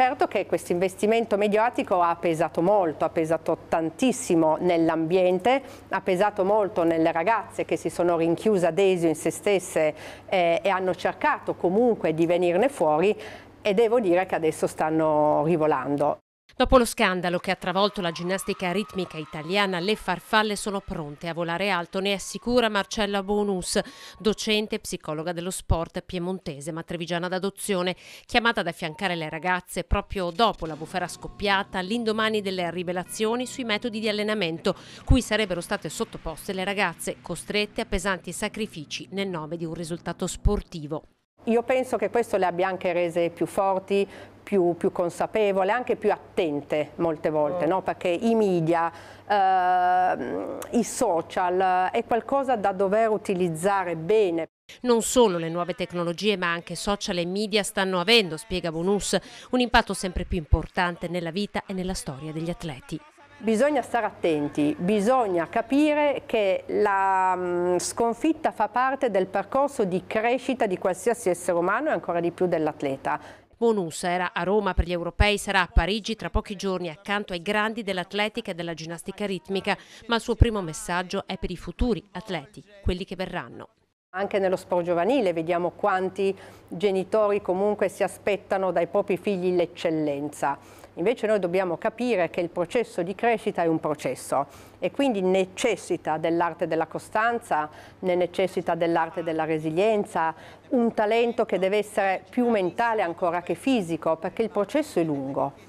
Certo che questo investimento mediatico ha pesato molto, ha pesato tantissimo nell'ambiente, ha pesato molto nelle ragazze che si sono rinchiuse adesio in se stesse eh, e hanno cercato comunque di venirne fuori e devo dire che adesso stanno rivolando. Dopo lo scandalo che ha travolto la ginnastica ritmica italiana, le farfalle sono pronte a volare alto, ne assicura Marcella Bonus, docente e psicologa dello sport piemontese ma trevigiana d'adozione, chiamata ad affiancare le ragazze proprio dopo la bufera scoppiata, all'indomani delle rivelazioni sui metodi di allenamento, cui sarebbero state sottoposte le ragazze, costrette a pesanti sacrifici nel nome di un risultato sportivo. Io penso che questo le abbia anche rese più forti, più, più consapevole, anche più attente molte volte, mm. no? perché i media, eh, i social è qualcosa da dover utilizzare bene. Non solo le nuove tecnologie ma anche social e media stanno avendo, spiega Bonus, un impatto sempre più importante nella vita e nella storia degli atleti. Bisogna stare attenti, bisogna capire che la mm, sconfitta fa parte del percorso di crescita di qualsiasi essere umano e ancora di più dell'atleta. Bonus era a Roma per gli europei, sarà a Parigi tra pochi giorni accanto ai grandi dell'atletica e della ginnastica ritmica, ma il suo primo messaggio è per i futuri atleti, quelli che verranno. Anche nello sport giovanile vediamo quanti genitori comunque si aspettano dai propri figli l'eccellenza. Invece noi dobbiamo capire che il processo di crescita è un processo e quindi necessita dell'arte della costanza, ne necessita dell'arte della resilienza, un talento che deve essere più mentale ancora che fisico perché il processo è lungo.